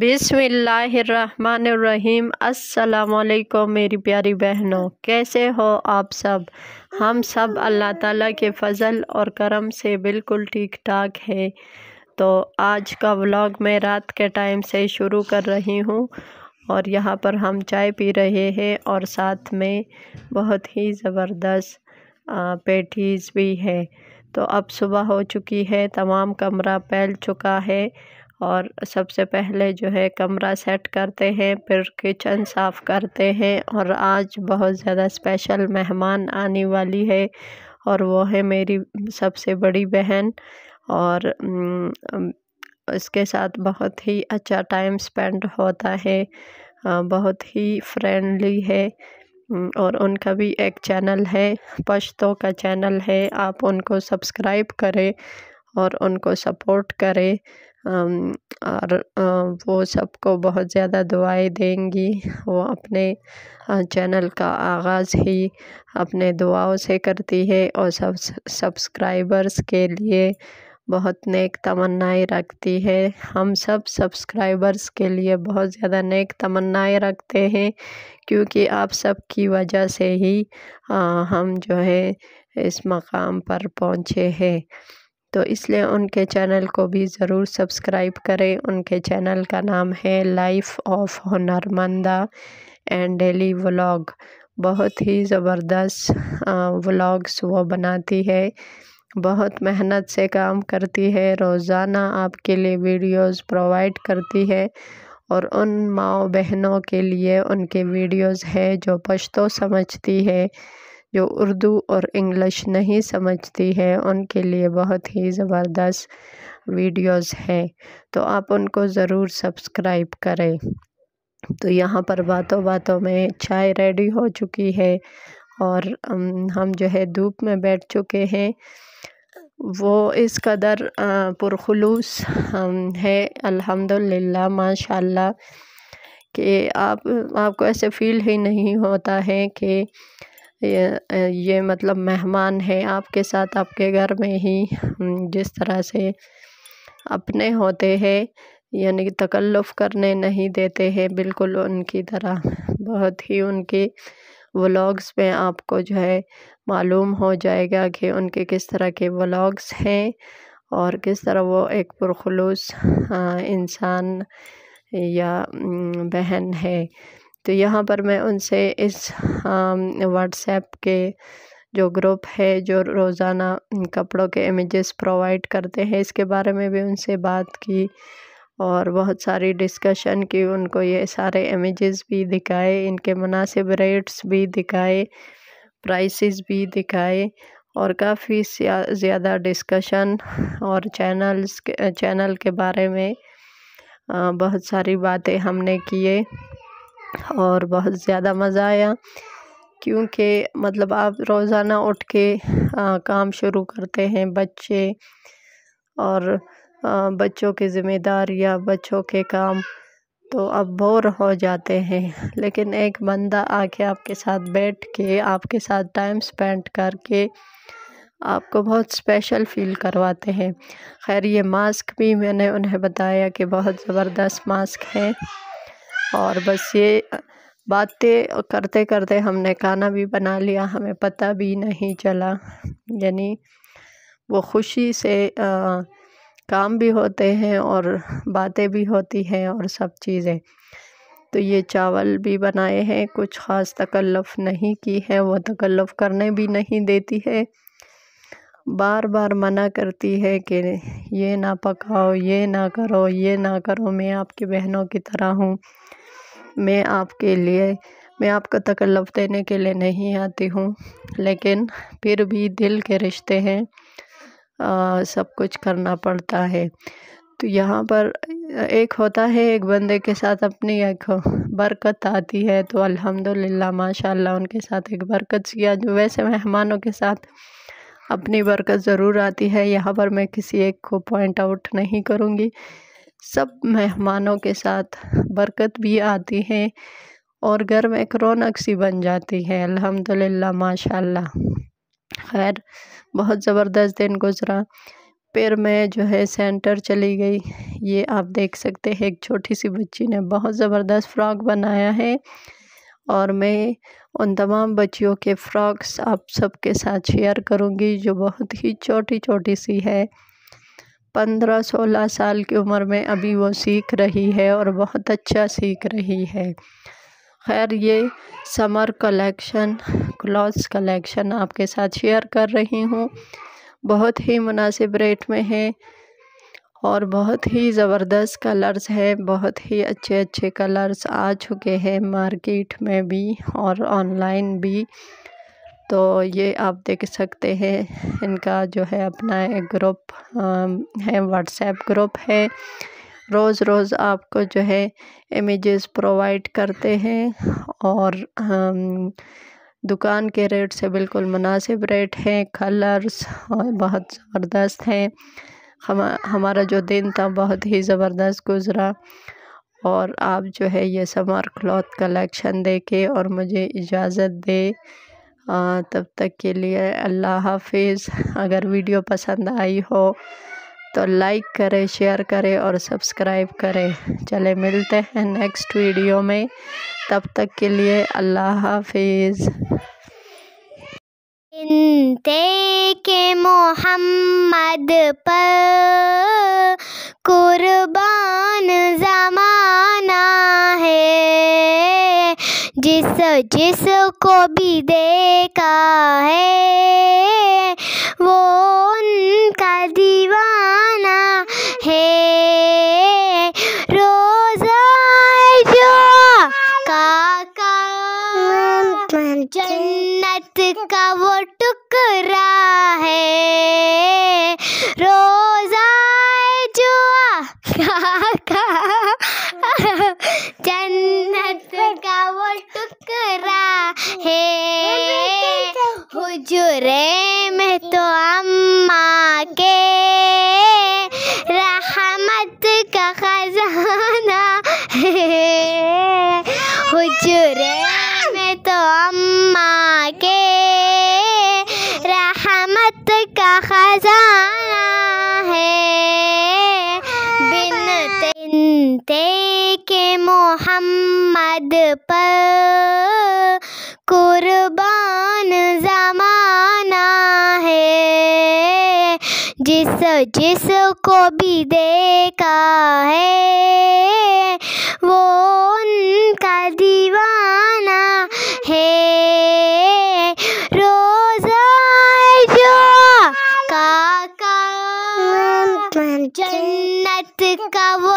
बिसमीम अस्सलाम मेरी प्यारी बहनों कैसे हो आप सब हम सब अल्लाह ताला के फ़ज़ल और करम से बिल्कुल ठीक ठाक है तो आज का व्लॉग मैं रात के टाइम से शुरू कर रही हूँ और यहाँ पर हम चाय पी रहे हैं और साथ में बहुत ही ज़बरदस्त पेटीज़ भी है तो अब सुबह हो चुकी है तमाम कमरा फैल चुका है और सबसे पहले जो है कमरा सेट करते हैं फिर किचन साफ़ करते हैं और आज बहुत ज़्यादा स्पेशल मेहमान आने वाली है और वो है मेरी सबसे बड़ी बहन और इसके साथ बहुत ही अच्छा टाइम स्पेंड होता है बहुत ही फ्रेंडली है और उनका भी एक चैनल है पश्तो का चैनल है आप उनको सब्सक्राइब करें और उनको सपोर्ट करें और वो सबको बहुत ज़्यादा दुआएँ देंगी वो अपने चैनल का आगाज़ ही अपने दुआओं से करती है और सब सब्सक्राइबर्स के लिए बहुत नेक तमन्नाएं रखती है हम सब सब्सक्राइबर्स के लिए बहुत ज़्यादा नेक तमन्नाएँ रखते हैं क्योंकि आप सब की वजह से ही हम जो है इस मक़ाम पर पहुँचे हैं तो इसलिए उनके चैनल को भी ज़रूर सब्सक्राइब करें उनके चैनल का नाम है life of Hunarmanda and daily vlog बहुत ही ज़बरदस्त व्लॉग्स वो बनाती है बहुत मेहनत से काम करती है रोज़ाना आपके लिए वीडियोस प्रोवाइड करती है और उन माओ बहनों के लिए उनके वीडियोस है जो पश्तो समझती है जो उर्दू और इंग्लिश नहीं समझती है उनके लिए बहुत ही ज़बरदस्त वीडियोस हैं तो आप उनको ज़रूर सब्सक्राइब करें तो यहाँ पर बातों बातों में चाय रेडी हो चुकी है और हम जो है धूप में बैठ चुके हैं वो इस कदर पुरखलूस है अल्हम्दुलिल्लाह माशाल्लाह कि आप आपको ऐसे फील ही नहीं होता है कि ये ये मतलब मेहमान हैं आपके साथ आपके घर में ही जिस तरह से अपने होते हैं यानी कि तकल्लुफ़ करने नहीं देते हैं बिल्कुल उनकी तरह बहुत ही उनके व्लॉग्स में आपको जो है मालूम हो जाएगा कि उनके किस तरह के व्लॉग्स हैं और किस तरह वो एक पुरखलूस इंसान या बहन है तो यहाँ पर मैं उनसे इस व्हाट्सएप के जो ग्रुप है जो रोज़ाना कपड़ों के इमेजेस प्रोवाइड करते हैं इसके बारे में भी उनसे बात की और बहुत सारी डिस्कशन की उनको ये सारे इमेजेस भी दिखाए इनके मुनासिब रेट्स भी दिखाए प्राइसेस भी दिखाए और काफ़ी ज़्यादा डिस्कशन और चैनल्स के चैनल के बारे में बहुत सारी बातें हमने किए और बहुत ज़्यादा मज़ा आया क्योंकि मतलब आप रोज़ाना उठ के आ, काम शुरू करते हैं बच्चे और आ, बच्चों के ज़िम्मेदारियाँ बच्चों के काम तो अब बोर हो जाते हैं लेकिन एक बंदा आके आपके साथ बैठ के आपके साथ टाइम स्पेंड करके आपको बहुत स्पेशल फील करवाते हैं खैर ये मास्क भी मैंने उन्हें बताया कि बहुत ज़बरदस्त मास्क है और बस ये बातें करते करते हमने खाना भी बना लिया हमें पता भी नहीं चला यानी वो खुशी से आ, काम भी होते हैं और बातें भी होती हैं और सब चीज़ें तो ये चावल भी बनाए हैं कुछ ख़ास तकल्लफ़ नहीं की है वो तकल्लफ़ करने भी नहीं देती है बार बार मना करती है कि ये ना पकाओ ये ना करो ये ना करो मैं आपकी बहनों की तरह हूँ मैं आपके लिए मैं आपका तकल्लफ़ देने के लिए नहीं आती हूँ लेकिन फिर भी दिल के रिश्ते हैं आ, सब कुछ करना पड़ता है तो यहाँ पर एक होता है एक बंदे के साथ अपनी एक बरकत आती है तो अल्हम्दुलिल्लाह माशाल्लाह उनके साथ एक बरकत किया जो वैसे मेहमानों के साथ अपनी बरकत ज़रूर आती है यहाँ पर मैं किसी एक को पॉइंट आउट नहीं करूँगी सब मेहमानों के साथ बरकत भी आती है और घर में एक रौनक सी बन जाती है अल्हम्दुलिल्लाह माशाल्लाह खैर बहुत ज़बरदस्त दिन गुज़रा फिर मैं जो है सेंटर चली गई ये आप देख सकते हैं एक छोटी सी बच्ची ने बहुत ज़बरदस्त फ़्रॉक बनाया है और मैं उन तमाम बच्चियों के फ़्रॉक्स आप सबके साथ शेयर करूंगी जो बहुत ही छोटी छोटी सी है पंद्रह सोलह साल की उम्र में अभी वो सीख रही है और बहुत अच्छा सीख रही है खैर ये समर कलेक्शन क्लॉथ्स कलेक्शन आपके साथ शेयर कर रही हूँ बहुत ही मुनासिब रेट में है और बहुत ही ज़बरदस्त कलर्स हैं बहुत ही अच्छे अच्छे कलर्स आ चुके हैं मार्केट में भी और ऑनलाइन भी तो ये आप देख सकते हैं इनका जो है अपना एक ग्रुप है व्हाट्सएप ग्रुप है रोज़ रोज़ आपको जो है इमेजेस प्रोवाइड करते हैं और दुकान के रेट से बिल्कुल मुनासिब रेट हैं कलर्स और बहुत ज़बरदस्त हैं हम हमारा जो दिन था बहुत ही ज़बरदस्त गुज़रा और आप जो है ये समर क्लॉथ कलेक्शन देके और मुझे इजाज़त दे हाँ, तब तक के लिए अल्लाह हाफिज़ अगर वीडियो पसंद आई हो तो लाइक करें शेयर करें और सब्सक्राइब करें चले मिलते हैं नेक्स्ट वीडियो में तब तक के लिए अल्लाह हाफिज़ के मोहम्मद पर जिसको भी देखा है तो अम्मा के रहमत का खजाना है हुजरे में तो अम्मा के रहमत का खजाना है बिन तिनते के मोहम्मद पर जिस जिस को भी देखा है वो उनका दीवाना है रोजा जो काका जन्नत का वो